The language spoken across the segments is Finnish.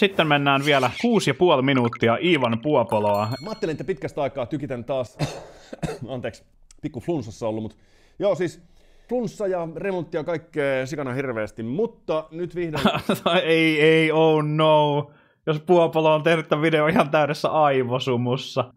Sitten mennään vielä kuusi ja puoli minuuttia Iivan Puopoloa. Mä ajattelin, että pitkästä aikaa tykitän taas, anteeksi, pikku flunssassa ollut, mutta joo siis flunssa ja remonttia kaikkea sikana hirveästi, mutta nyt vihdoin... ei, ei, oh no. Jos Puopolo on tehnyt tämän video ihan täydessä aivosumussa.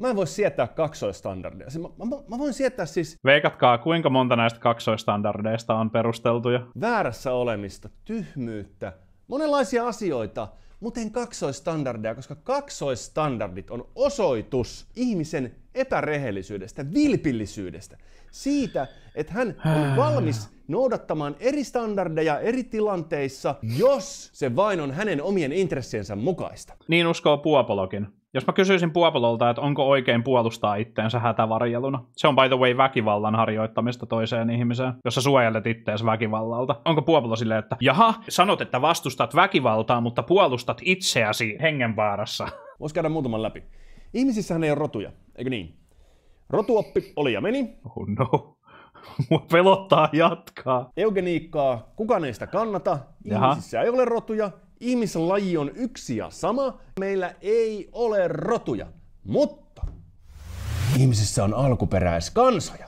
mä en voi sietää kaksoistandardeja. Mä, mä, mä voin sietää siis... Veikatkaa, kuinka monta näistä kaksoistandardeista on perusteltuja? Väärässä olemista, tyhmyyttä, monenlaisia asioita, muten kaksoistandardeja, koska kaksoistandardit on osoitus ihmisen epärehellisyydestä, vilpillisyydestä, siitä, että hän on valmis noudattamaan eri standardeja eri tilanteissa, jos se vain on hänen omien intressiensä mukaista. Niin uskoo Puopolokin. Jos mä kysyisin Puopololta, että onko oikein puolustaa itteensä hätävarjeluna. Se on by the way väkivallan harjoittamista toiseen ihmiseen, jos sä suojelet itteensä väkivallalta. Onko Puopolo silleen, että jaha, sanot, että vastustat väkivaltaa, mutta puolustat itseäsi hengenvaarassa? Voisi käydä muutaman läpi. Ihmisissähän ei ole rotuja, eikö niin? Rotuoppi oli ja meni. Oh no. Mua pelottaa jatkaa. Eugeniikkaa, kukaan ei sitä kannata. Ihmisissä Jaha. ei ole rotuja, ihmislaji on yksi ja sama, meillä ei ole rotuja, mutta ihmisissä on alkuperäiskansoja.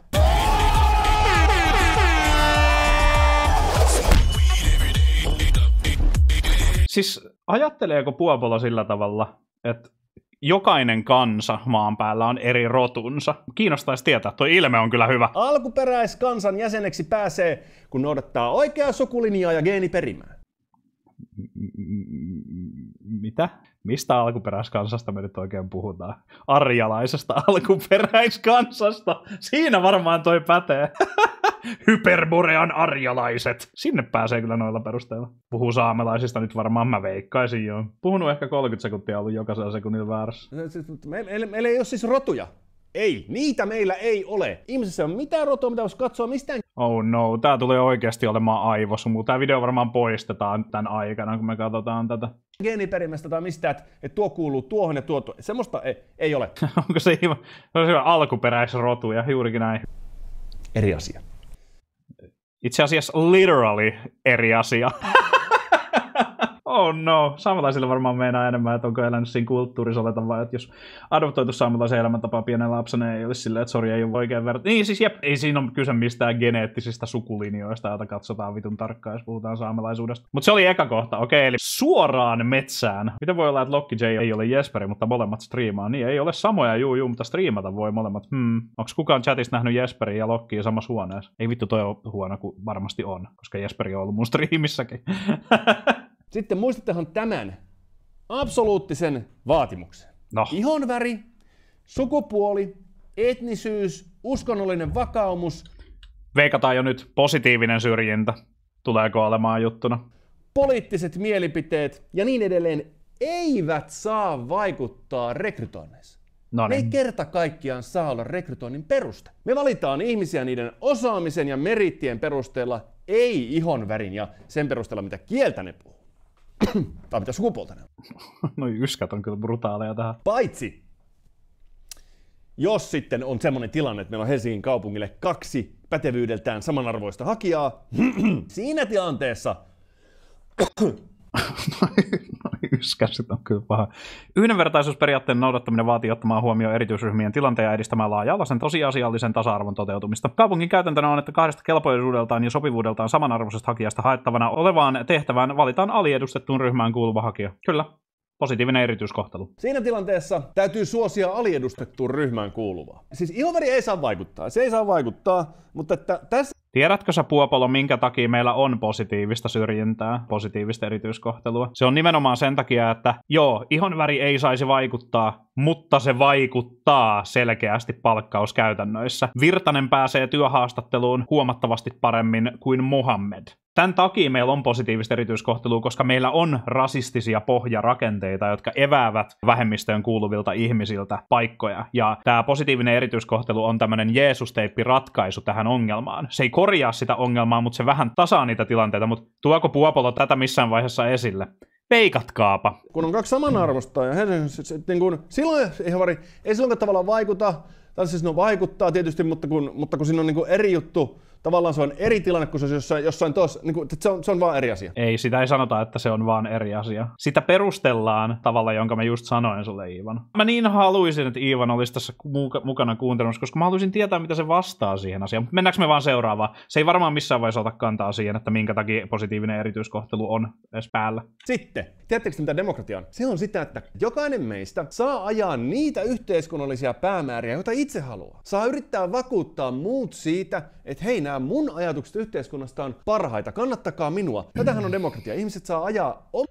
Siis ajatteleeko Puopolo sillä tavalla, että jokainen kansa maan päällä on eri rotunsa. Kiinnostaisi tietää, tuo ilme on kyllä hyvä. Alkuperäiskansan jäseneksi pääsee, kun noudattaa oikeaa sukulinjaa ja geeniperimää mitä? Mistä alkuperäiskansasta me nyt oikein puhutaan? Arjalaisesta alkuperäiskansasta. Siinä varmaan toi pätee. Hyperborean arjalaiset. Sinne pääsee kyllä noilla perusteilla. Puhu saamelaisista nyt varmaan mä veikkaisin jo. Puhunut ehkä 30 sekuntia ollut jokaisella sekunnilla väärässä. No, siis, meillä ei ole siis rotuja. Ei, niitä meillä ei ole. Ihmisessä on mitään rotua, mitä voisi katsoa mistään. Oh no, tää tulee oikeasti olemaan mutta Tää video varmaan poistetaan tämän aikana, kun me katsotaan tätä. Geeniperimästä tai mistä, että et tuo kuuluu tuohon ja tuo, tuo. Semmoista ei, ei ole. Onko se ihan, se on hyvä alkuperäisrotu ja juurikin näin. Eri asia. Itse asiassa literally eri asia. oh no, saamelaisilla varmaan meinaa enemmän, että onko elänyt siinä kulttuurissa oletan vai, että jos adoptoitu saamelaisen elämäntapaa pienen lapsen, ei olisi silleen, että sori ei ole oikein verran. Niin siis jep, ei siinä ole kyse mistään geneettisistä sukulinjoista, joita katsotaan vitun tarkkaan, jos puhutaan saamelaisuudesta. Mutta se oli eka kohta, okei, eli suoraan metsään. Miten voi olla, että Lokki J ei ole Jesperi, mutta molemmat striimaa? Niin ei ole samoja, juu juu, mutta striimata voi molemmat. Hmm, onko kukaan chatissa nähnyt Jesperin ja Lokkia samassa huoneessa? Ei vittu toi on huono, kun varmasti on, koska Jesperi on ollut mun striimissäkin. Sitten muistattehan tämän absoluuttisen vaatimuksen. No. Ihon väri, sukupuoli, etnisyys, uskonnollinen vakaumus. Veikataan jo nyt positiivinen syrjintä. Tuleeko olemaan juttuna? Poliittiset mielipiteet ja niin edelleen eivät saa vaikuttaa rekrytoinneissa. No niin. ei kerta kaikkiaan saa olla rekrytoinnin peruste. Me valitaan ihmisiä niiden osaamisen ja merittien perusteella, ei ihonvärin ja sen perusteella, mitä kieltä ne puhuu tai mitä sukupuolta ne on. no yskät on kyllä brutaaleja tähän. Paitsi, jos sitten on semmoinen tilanne, että meillä on Helsingin kaupungille kaksi pätevyydeltään samanarvoista hakijaa, siinä tilanteessa yskässyt on kyllä paha. Yhdenvertaisuusperiaatteen noudattaminen vaatii ottamaan huomioon erityisryhmien tilanteen ja edistämään laaja-alaisen tosiasiallisen tasa-arvon toteutumista. Kaupungin käytäntönä on, että kahdesta kelpoisuudeltaan ja sopivuudeltaan samanarvoisesta hakijasta haettavana olevaan tehtävään valitaan aliedustettuun ryhmään kuuluva hakija. Kyllä, positiivinen erityiskohtelu. Siinä tilanteessa täytyy suosia aliedustettuun ryhmään kuuluvaa. Siis ihoveri ei saa vaikuttaa, se ei saa vaikuttaa, mutta että tässä Tiedätkö sä Puopolo, minkä takia meillä on positiivista syrjintää, positiivista erityiskohtelua? Se on nimenomaan sen takia, että joo, ihonväri ei saisi vaikuttaa, mutta se vaikuttaa selkeästi palkkauskäytännöissä. Virtanen pääsee työhaastatteluun huomattavasti paremmin kuin Mohammed tämän takia meillä on positiivista erityiskohtelua, koska meillä on rasistisia pohjarakenteita, jotka eväävät vähemmistöön kuuluvilta ihmisiltä paikkoja. Ja tämä positiivinen erityiskohtelu on tämmöinen Jeesusteippi ratkaisu tähän ongelmaan. Se ei korjaa sitä ongelmaa, mutta se vähän tasaa niitä tilanteita. Mutta tuoko Puopolo tätä missään vaiheessa esille? Veikatkaapa. Kun on kaksi samanarvosta ja niin kun, silloin ei, vari, ei silloin tavallaan vaikuta, tai siis ne no vaikuttaa tietysti, mutta kun, mutta kun siinä on niin eri juttu, tavallaan se on eri tilanne kuin se olisi jossain, jossain toisessa. Niin kuin, se, on, se on vaan eri asia. Ei, sitä ei sanota, että se on vaan eri asia. Sitä perustellaan tavalla, jonka mä just sanoin sulle, Iivan. Mä niin haluaisin, että Iivan olisi tässä mukana kuuntelussa, koska mä haluaisin tietää, mitä se vastaa siihen asiaan. Mennäänkö me vaan seuraavaan? Se ei varmaan missään vaiheessa ota kantaa siihen, että minkä takia positiivinen erityiskohtelu on edes päällä. Sitten, tiedättekö mitä demokratia on? Se on sitä, että jokainen meistä saa ajaa niitä yhteiskunnallisia päämääriä, joita itse haluaa. Saa yrittää vakuuttaa muut siitä, että hei, nämä ja mun ajatukset yhteiskunnasta on parhaita. Kannattakaa minua. Tätähän on demokratia. Ihmiset saa ajaa om-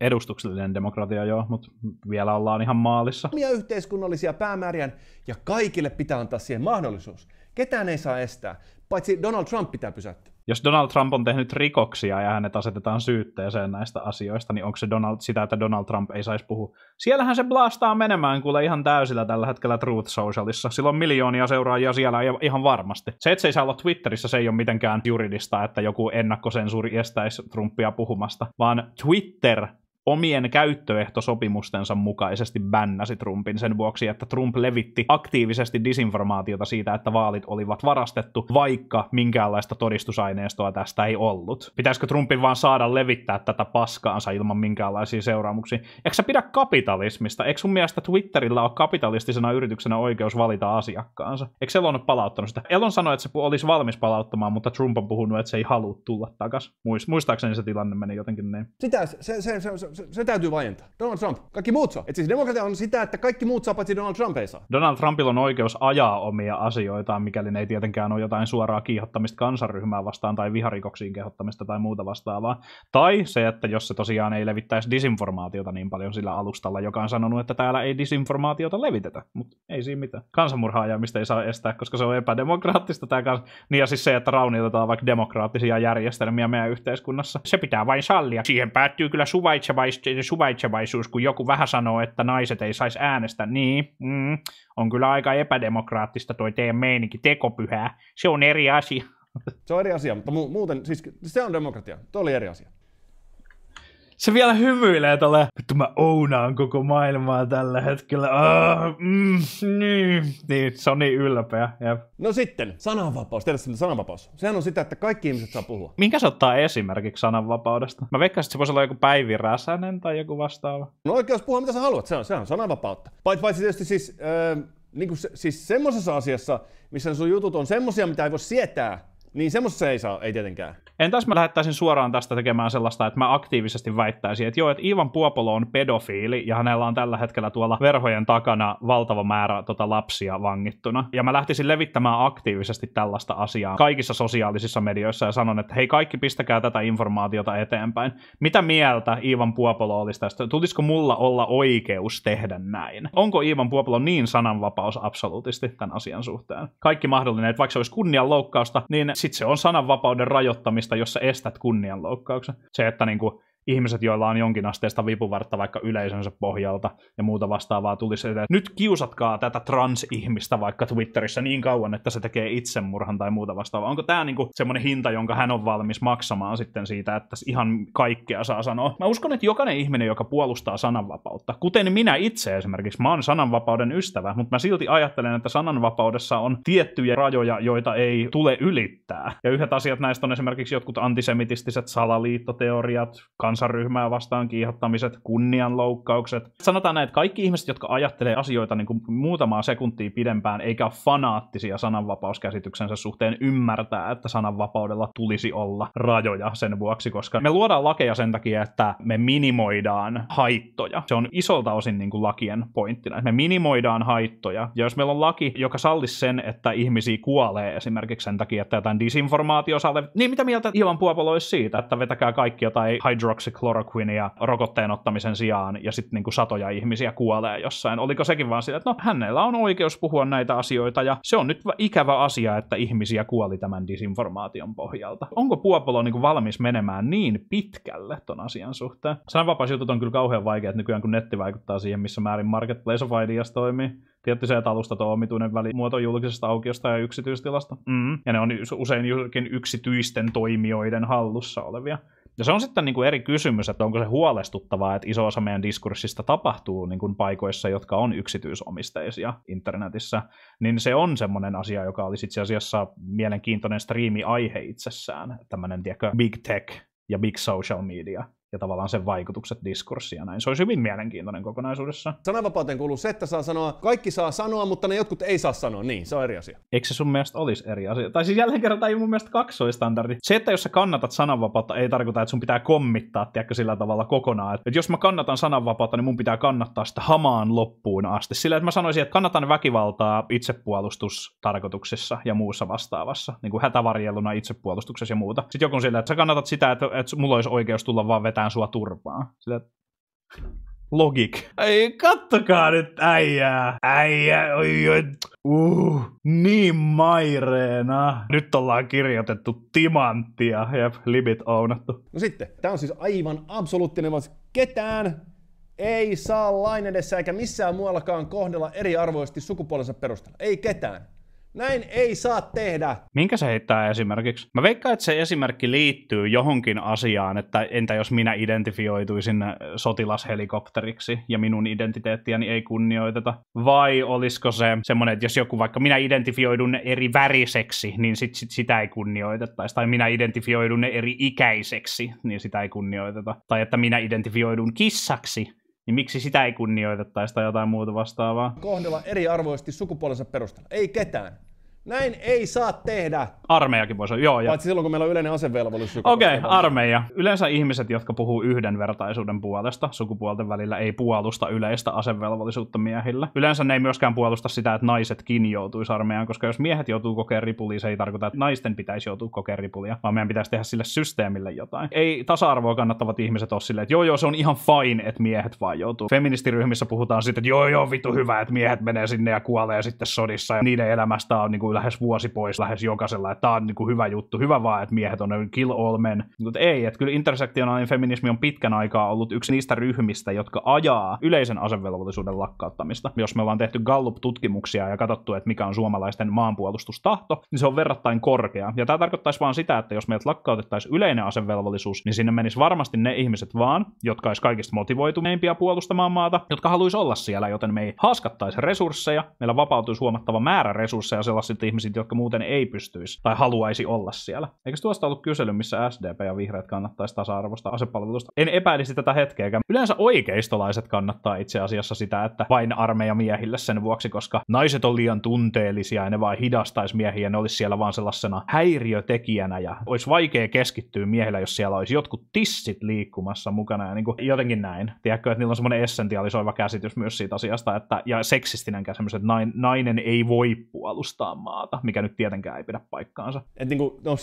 Edustuksellinen demokratia joo, mutta vielä ollaan ihan maalissa. omia yhteiskunnallisia päämääriä ja kaikille pitää antaa siihen mahdollisuus. Ketään ei saa estää, paitsi Donald Trump pitää pysäyttää. Jos Donald Trump on tehnyt rikoksia ja hänet asetetaan syytteeseen näistä asioista, niin onko se Donald, sitä, että Donald Trump ei saisi puhua? Siellähän se blastaa menemään kuule ihan täysillä tällä hetkellä Truth Socialissa. Sillä on miljoonia seuraajia siellä ihan varmasti. Se, että se ei saa olla Twitterissä, se ei ole mitenkään juridista, että joku ennakkosensuuri estäisi Trumpia puhumasta, vaan Twitter omien käyttöehtosopimustensa mukaisesti bännäsi Trumpin sen vuoksi, että Trump levitti aktiivisesti disinformaatiota siitä, että vaalit olivat varastettu, vaikka minkäänlaista todistusaineistoa tästä ei ollut. Pitäisikö Trumpin vaan saada levittää tätä paskaansa ilman minkäänlaisia seuraamuksia? Eikö sä pidä kapitalismista? Eikö sun mielestä Twitterillä ole kapitalistisena yrityksenä oikeus valita asiakkaansa? Eikö Elon ole palauttanut sitä? Elon sanoi, että se olisi valmis palauttamaan, mutta Trump on puhunut, että se ei halua tulla takas. Muistaakseni se tilanne meni jotenkin niin. Sitä, se, se, se, se, se, se täytyy vajentaa. Donald Trump, kaikki muut saa. Et siis demokratia on sitä, että kaikki muut saa, paitsi Donald Trump ei saa. Donald Trumpilla on oikeus ajaa omia asioitaan, mikäli ne ei tietenkään ole jotain suoraa kiihottamista kansaryhmää vastaan tai viharikoksiin kehottamista tai muuta vastaavaa. Tai se, että jos se tosiaan ei levittäisi disinformaatiota niin paljon sillä alustalla, joka on sanonut, että täällä ei disinformaatiota levitetä. Mutta ei siinä mitään. Kansanmurhaajamista ei saa estää, koska se on epädemokraattista. Tää kans... Niin ja siis se, että raunioitetaan vaikka demokraattisia järjestelmiä meidän yhteiskunnassa. Se pitää vain sallia. Siihen päättyy kyllä suvaitseva suvaitsevaisuus, kun joku vähän sanoo, että naiset ei saisi äänestää. Niin, mm, on kyllä aika epädemokraattista toi teidän meininki, tekopyhää. Se on eri asia. Se on eri asia, mutta mu- muuten, siis se on demokratia. Tuo oli eri asia se vielä hymyilee tolle, että mä ounaan koko maailmaa tällä hetkellä. Oh, mm, niin. niin, se on niin ylpeä. Jep. No sitten, sananvapaus. Tiedätkö mitä sananvapaus? Sehän on sitä, että kaikki ihmiset saa puhua. Minkä se ottaa esimerkiksi sananvapaudesta? Mä veikkaisin, että se voisi olla joku Päivi Räsänen tai joku vastaava. No oikeus puhua mitä sä haluat, se on, se on sananvapautta. Paitsi, paitsi tietysti siis, äh, niin kuin se, siis semmoisessa asiassa, missä sun jutut on semmoisia, mitä ei voi sietää, niin semmoisessa ei saa, ei tietenkään. Entäs mä lähettäisin suoraan tästä tekemään sellaista, että mä aktiivisesti väittäisin, että joo, että Ivan Puopolo on pedofiili ja hänellä on tällä hetkellä tuolla verhojen takana valtava määrä tota lapsia vangittuna. Ja mä lähtisin levittämään aktiivisesti tällaista asiaa kaikissa sosiaalisissa medioissa ja sanon, että hei kaikki pistäkää tätä informaatiota eteenpäin. Mitä mieltä Ivan Puopolo olisi tästä? Tulisiko mulla olla oikeus tehdä näin? Onko Ivan Puopolo niin sananvapaus absoluutisti tämän asian suhteen? Kaikki mahdollinen, että vaikka se olisi kunnianloukkausta, niin sit se on sananvapauden rajoittamista jossa estät kunnianloukkauksen. Se, että niin kuin, ihmiset, joilla on jonkin asteesta vipuvartta vaikka yleisönsä pohjalta ja muuta vastaavaa tulisi että Nyt kiusatkaa tätä transihmistä vaikka Twitterissä niin kauan, että se tekee itsemurhan tai muuta vastaavaa. Onko tämä niinku semmoinen hinta, jonka hän on valmis maksamaan sitten siitä, että ihan kaikkea saa sanoa? Mä uskon, että jokainen ihminen, joka puolustaa sananvapautta, kuten minä itse esimerkiksi, mä oon sananvapauden ystävä, mutta mä silti ajattelen, että sananvapaudessa on tiettyjä rajoja, joita ei tule ylittää. Ja yhdet asiat näistä on esimerkiksi jotkut antisemitistiset salaliittoteoriat, kan- kansaryhmää vastaan kiihottamiset, kunnianloukkaukset. Sanotaan näin, että kaikki ihmiset, jotka ajattelee asioita niin kuin muutamaa sekuntia pidempään, eikä ole fanaattisia sananvapauskäsityksensä suhteen, ymmärtää, että sananvapaudella tulisi olla rajoja sen vuoksi, koska me luodaan lakeja sen takia, että me minimoidaan haittoja. Se on isolta osin niin kuin lakien pointtina. Me minimoidaan haittoja, ja jos meillä on laki, joka sallisi sen, että ihmisiä kuolee esimerkiksi sen takia, että jotain disinformaatio saa, niin mitä mieltä Ilan Puopolo olisi siitä, että vetäkää kaikki jotain hydrox hydroksikloroquinia rokotteen ottamisen sijaan, ja sitten niin satoja ihmisiä kuolee jossain. Oliko sekin vaan sitä, että no hänellä on oikeus puhua näitä asioita, ja se on nyt ikävä asia, että ihmisiä kuoli tämän disinformaation pohjalta. Onko Puopolo niin valmis menemään niin pitkälle ton asian suhteen? Sananvapausjutut on kyllä kauhean että nykyään, kun netti vaikuttaa siihen, missä määrin Marketplace of Ideas toimii. Tietysti se, että alustat on omituinen välimuoto julkisesta aukiosta ja yksityistilasta. Mm. Ja ne on usein yksityisten toimijoiden hallussa olevia. Ja se on sitten niin kuin eri kysymys, että onko se huolestuttavaa, että iso osa meidän diskurssista tapahtuu niin kuin paikoissa, jotka on yksityisomisteisia internetissä. Niin se on semmoinen asia, joka olisi itse asiassa mielenkiintoinen striimiaihe itsessään, tämmöinen, tiedätkö, big tech ja big social media ja tavallaan sen vaikutukset diskurssia näin. Se olisi hyvin mielenkiintoinen kokonaisuudessa. Sananvapauteen kuuluu se, että saa sanoa, kaikki saa sanoa, mutta ne jotkut ei saa sanoa, niin se on eri asia. Eikö se sun mielestä olisi eri asia? Tai siis jälleen kerran tämä ei mun mielestä kaksoistandardi. Se, että jos sä kannatat sananvapautta, ei tarkoita, että sun pitää kommittaa, tiedätkö, sillä tavalla kokonaan. Että jos mä kannatan sananvapautta, niin mun pitää kannattaa sitä hamaan loppuun asti. Sillä, että mä sanoisin, että kannatan väkivaltaa itsepuolustustarkoituksessa ja muussa vastaavassa, niin kuin hätävarjeluna itsepuolustuksessa ja muuta. Sitten joku on sillä, että sä kannatat sitä, että, että mulla olisi oikeus tulla vaan vetää pidetään sua turvaan. Sillä Logik. Ei, kattokaa nyt äijää. Äijä, oi, oi. Uh, niin maireena. Nyt ollaan kirjoitettu timanttia ja limit ownattu. No sitten, tää on siis aivan absoluuttinen vaan Ketään ei saa lain edessä eikä missään muuallakaan kohdella eriarvoisesti sukupuolensa perusteella. Ei ketään. Näin ei saa tehdä. Minkä se heittää esimerkiksi? Mä veikkaan, että se esimerkki liittyy johonkin asiaan, että entä jos minä identifioituisin sotilashelikopteriksi ja minun identiteettiäni ei kunnioiteta? Vai olisiko se semmoinen, että jos joku vaikka minä identifioidun eri väriseksi, niin sit, sit sitä ei kunnioitettaisi. Tai minä identifioidun eri ikäiseksi, niin sitä ei kunnioiteta. Tai että minä identifioidun kissaksi, niin miksi sitä ei kunnioitettaisi tai jotain muuta vastaavaa? Kohdella eri sukupuolensa perusteella. Ei ketään. Näin ei saa tehdä. Armeijakin voisi olla, joo. Ja... Paitsi silloin, kun meillä on yleinen asevelvollisuus. Okei, okay, armeija. Yleensä ihmiset, jotka puhuu yhdenvertaisuuden puolesta sukupuolten välillä, ei puolusta yleistä asevelvollisuutta miehillä. Yleensä ne ei myöskään puolusta sitä, että naisetkin joutuisi armeijaan, koska jos miehet joutuu kokea ripulia, se ei tarkoita, että naisten pitäisi joutua kokea ripulia, vaan meidän pitäisi tehdä sille systeemille jotain. Ei tasa-arvoa kannattavat ihmiset ole silleen, että joo joo, se on ihan fine, että miehet vaan joutuu. Feministiryhmissä puhutaan siitä, että joo joo, vitu hyvä, että miehet menee sinne ja kuolee sitten sodissa ja niiden elämästä on niin kuin lähes vuosi pois lähes jokaisella, että tämä on niin kuin hyvä juttu, hyvä vaan, että miehet on kill all men. Mutta ei, että kyllä intersektionaalinen feminismi on pitkän aikaa ollut yksi niistä ryhmistä, jotka ajaa yleisen asevelvollisuuden lakkauttamista. Jos me ollaan tehty Gallup-tutkimuksia ja katsottu, että mikä on suomalaisten maanpuolustustahto, niin se on verrattain korkea. Ja tämä tarkoittaisi vaan sitä, että jos meiltä lakkautettaisiin yleinen asevelvollisuus, niin sinne menisi varmasti ne ihmiset vaan, jotka olisi kaikista motivoituneimpia puolustamaan maata, jotka haluaisi olla siellä, joten me ei haaskattaisi resursseja, meillä vapautuisi huomattava määrä resursseja sellaisiin sellaiset ihmiset, jotka muuten ei pystyisi tai haluaisi olla siellä. Eikö tuosta ollut kysely, missä SDP ja vihreät kannattaisi tasa-arvosta asepalvelusta? En epäilisi tätä hetkeäkään. Yleensä oikeistolaiset kannattaa itse asiassa sitä, että vain armeija miehille sen vuoksi, koska naiset on liian tunteellisia ja ne vain hidastaisi miehiä, ne olisi siellä vaan sellaisena häiriötekijänä ja olisi vaikea keskittyä miehillä, jos siellä olisi jotkut tissit liikkumassa mukana ja niin kuin jotenkin näin. Tiedätkö, että niillä on semmoinen essentialisoiva käsitys myös siitä asiasta, että ja seksistinen käsitys, että nainen ei voi puolustaa maa maata, mikä nyt tietenkään ei pidä paikkaansa. Et niin kuin, no, no,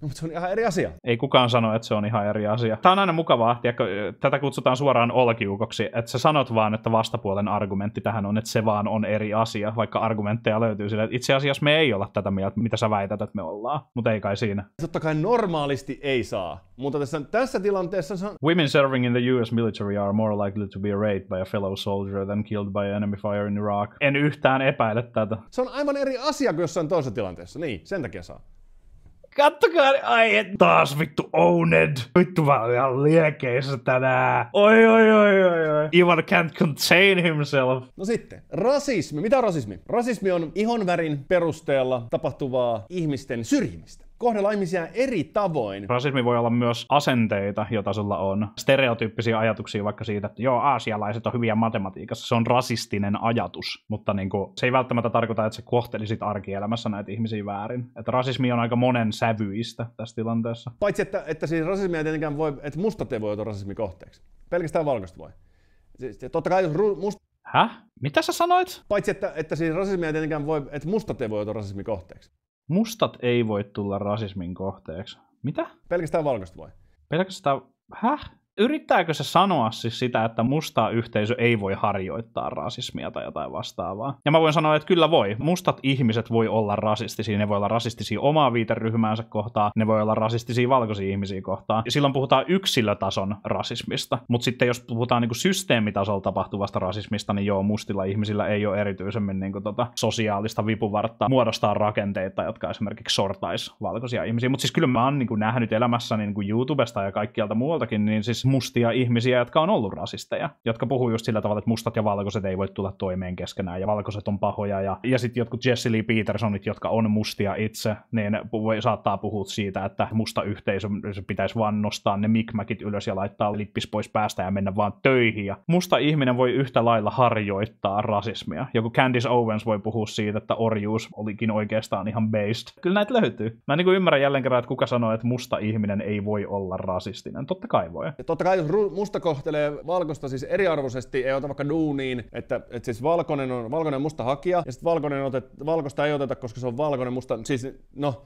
mutta se on ihan eri asia. Ei kukaan sano, että se on ihan eri asia. Tämä on aina mukavaa, tiedätkö, tätä kutsutaan suoraan olkiukoksi, että sä sanot vaan, että vastapuolen argumentti tähän on, että se vaan on eri asia, vaikka argumentteja löytyy sille, että itse asiassa me ei olla tätä mieltä, mitä sä väität, että me ollaan, mutta ei kai siinä. Totta kai normaalisti ei saa, mutta tässä, tässä tilanteessa se on... Women serving in the US military are more likely to be raped by a fellow soldier than killed by enemy fire in Iraq. En yhtään epäile tätä. Se on aivan eri asia, kun jossain toisessa tilanteessa. Niin, sen takia saa. Kattokaa, ai et taas vittu owned. Vittu mä oon ihan liekeissä tänään. Oi, oi, oi, oi, oi. Ivan can't contain himself. No sitten, rasismi. Mitä on rasismi? Rasismi on ihonvärin perusteella tapahtuvaa ihmisten syrjimistä kohdella ihmisiä eri tavoin. Rasismi voi olla myös asenteita, joita sulla on. Stereotyyppisiä ajatuksia vaikka siitä, että joo, aasialaiset on hyviä matematiikassa. Se on rasistinen ajatus, mutta niin kuin, se ei välttämättä tarkoita, että sä kohtelisit arkielämässä näitä ihmisiä väärin. Että rasismi on aika monen sävyistä tässä tilanteessa. Paitsi, että, että siis rasismia ei tietenkään voi, että musta te voi joutua kohteeksi. Pelkästään valkoista voi. Siis, totta kai jos ru- musta... Häh? Mitä sä sanoit? Paitsi, että, että siis rasismia ei tietenkään voi, että musta te voi joutua rasismi kohteeksi. Mustat ei voi tulla rasismin kohteeksi. Mitä? Pelkästään valkoista voi. Pelkästään... Häh? yrittääkö se sanoa siis sitä, että musta yhteisö ei voi harjoittaa rasismia tai jotain vastaavaa? Ja mä voin sanoa, että kyllä voi. Mustat ihmiset voi olla rasistisia. Ne voi olla rasistisia omaa viiteryhmäänsä kohtaan, ne voi olla rasistisia valkoisia ihmisiä kohtaan. Ja silloin puhutaan yksilötason rasismista. Mutta sitten jos puhutaan niin systeemitasolla tapahtuvasta rasismista, niin joo, mustilla ihmisillä ei ole erityisemmin niinku tota, sosiaalista vipuvartta muodostaa rakenteita, jotka esimerkiksi sortaisi valkoisia ihmisiä. Mutta siis kyllä mä oon niinku kuin, nähnyt elämässäni niin kuin YouTubesta ja kaikkialta muualtakin, niin siis mustia ihmisiä, jotka on ollut rasisteja, jotka puhuu just sillä tavalla, että mustat ja valkoiset ei voi tulla toimeen keskenään ja valkoiset on pahoja ja, ja sitten jotkut Jesse Lee Petersonit, jotka on mustia itse, niin voi, saattaa puhua siitä, että musta yhteisö pitäisi vaan nostaa ne mikmäkit ylös ja laittaa lippis pois päästä ja mennä vaan töihin ja musta ihminen voi yhtä lailla harjoittaa rasismia. Joku Candice Owens voi puhua siitä, että orjuus olikin oikeastaan ihan based. Kyllä näitä löytyy. Mä niin niin ymmärrän jälleen kerran, että kuka sanoo, että musta ihminen ei voi olla rasistinen. Totta kai voi. Ja Totta kai musta kohtelee valkosta siis eriarvoisesti, ei ota vaikka duuniin, että, että siis valkoinen on valkoinen musta hakija, ja sitten valkoinen otet, valkosta ei oteta, koska se on valkoinen musta, siis no,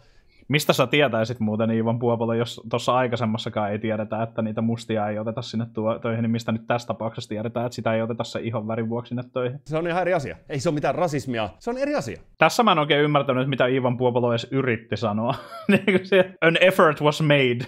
Mistä sä tietäisit muuten Iivan Puopola, jos tuossa aikaisemmassakaan ei tiedetä, että niitä mustia ei oteta sinne tuo, töihin, niin mistä nyt tässä tapauksessa tiedetään, että sitä ei oteta se ihon värin vuoksi sinne töihin? Se on ihan eri asia. Ei se ole mitään rasismia. Se on eri asia. Tässä mä en oikein ymmärtänyt, mitä Iivan Puopola edes yritti sanoa. Niin an effort was made.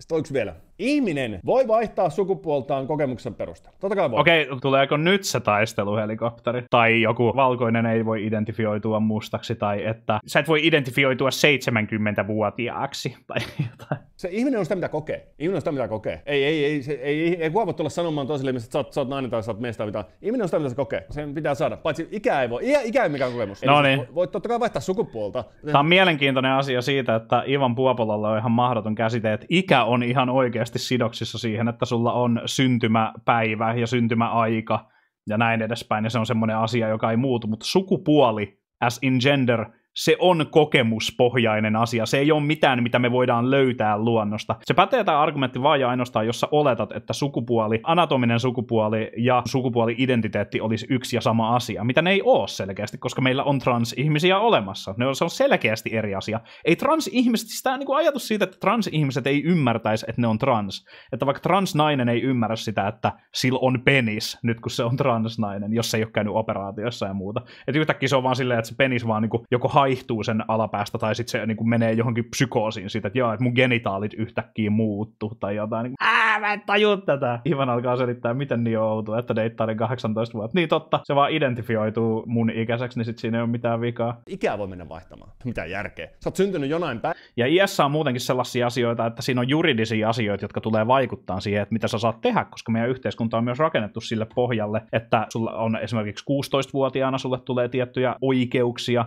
Sitten yksi vielä? Ihminen voi vaihtaa sukupuoltaan kokemuksen perusteella. Totta kai voi. Okei, okay, tuleeko nyt se taisteluhelikopteri? Tai joku valkoinen ei voi identifioitua mustaksi, tai että sä et voi identifioitua 70-vuotiaaksi, tai jotain. Se ihminen on sitä, mitä kokee. Ihminen on sitä, mitä kokee. Ei, ei, ei, se, ei, ei, ei ei tulla sanomaan toiselle, että sä oot, sä oot nainen tai sä oot mies tai Ihminen on sitä, mitä se kokee. Sen pitää saada. Paitsi ikä ei voi. Ikä, ikä ei mikään kokemus. No niin. Voit voi totta kai vaihtaa sukupuolta. Tämä on mielenkiintoinen asia siitä, että Ivan Puopolalla on ihan mahdoton käsite, että ikä on ihan oikea selkeästi sidoksissa siihen, että sulla on syntymäpäivä ja syntymäaika ja näin edespäin, ja se on semmoinen asia, joka ei muutu, mutta sukupuoli as in gender – se on kokemuspohjainen asia. Se ei ole mitään, mitä me voidaan löytää luonnosta. Se pätee tämä argumentti vain ja ainoastaan, jos sä oletat, että sukupuoli, anatominen sukupuoli ja sukupuoli-identiteetti olisi yksi ja sama asia, mitä ne ei ole selkeästi, koska meillä on transihmisiä olemassa. Ne on, se on selkeästi eri asia. Ei transihmiset, siis tämä niin ajatus siitä, että transihmiset ei ymmärtäisi, että ne on trans. Että vaikka transnainen ei ymmärrä sitä, että sillä on penis, nyt kun se on transnainen, jos se ei ole käynyt operaatiossa ja muuta. Että yhtäkkiä se on vaan silleen, että se penis vaan niin joko vaihtuu sen alapäästä, tai sitten se niin kuin menee johonkin psykoosiin siitä, että joo, että mun genitaalit yhtäkkiä muuttuu, tai jotain, niin kuin, ää, mä en taju tätä. Ivan alkaa selittää, miten niin outoa, että deittaiden 18 vuotta. Niin totta, se vaan identifioituu mun ikäiseksi, niin sitten siinä ei ole mitään vikaa. Ikää voi mennä vaihtamaan, mitä järkeä. Sä oot syntynyt jonain päin. Ja iässä on muutenkin sellaisia asioita, että siinä on juridisia asioita, jotka tulee vaikuttaa siihen, että mitä sä saat tehdä, koska meidän yhteiskunta on myös rakennettu sille pohjalle, että sulla on esimerkiksi 16-vuotiaana sulle tulee tiettyjä oikeuksia,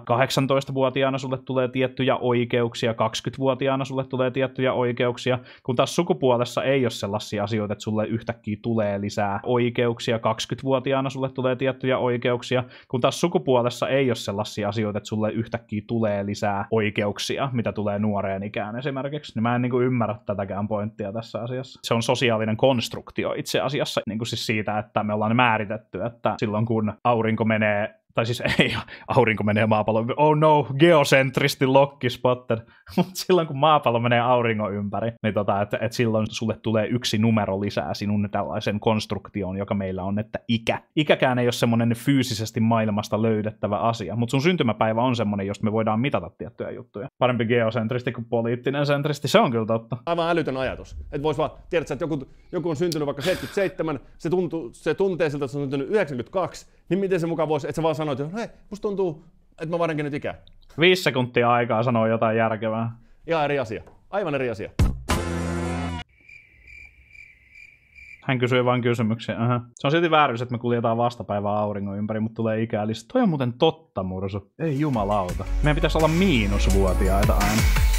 15 vuotiaana sulle tulee tiettyjä oikeuksia, 20-vuotiaana sulle tulee tiettyjä oikeuksia, kun taas sukupuolessa ei ole sellaisia asioita, että sulle yhtäkkiä tulee lisää oikeuksia, 20-vuotiaana sulle tulee tiettyjä oikeuksia, kun taas sukupuolessa ei ole sellaisia asioita, että sulle yhtäkkiä tulee lisää oikeuksia, mitä tulee nuoreen ikään esimerkiksi, niin mä en niin kuin ymmärrä tätäkään pointtia tässä asiassa. Se on sosiaalinen konstruktio itse asiassa, niin kuin siis siitä, että me ollaan määritetty, että silloin kun aurinko menee tai siis ei, aurinko menee maapallon, oh no, geosentristi spotter. mutta silloin kun maapallo menee auringon ympäri, niin tota, että et silloin sulle tulee yksi numero lisää sinun tällaisen konstruktioon, joka meillä on, että ikä. Ikäkään ei ole semmoinen fyysisesti maailmasta löydettävä asia, mutta sun syntymäpäivä on semmoinen, josta me voidaan mitata tiettyjä juttuja. Parempi geosentristi kuin poliittinen sentristi, se on kyllä totta. Aivan älytön ajatus. Että vois vaan, tiedätkö, että joku, joku on syntynyt vaikka 77, se, tuntuu, se tuntee siltä, että se on syntynyt 92, niin miten se mukaan voisi, että sä vaan sanoit, että no hei, musta tuntuu, että mä varenkin nyt ikään. Viisi sekuntia aikaa sanoa jotain järkevää. Ihan eri asia. Aivan eri asia. Hän kysyi vain kysymyksiä. Uh-huh. Se on silti väärys, että me kuljetaan vastapäivää auringon ympäri, mutta tulee ikää. Toi on muuten totta, Mursu. Ei jumalauta. Meidän pitäisi olla miinusvuotiaita aina.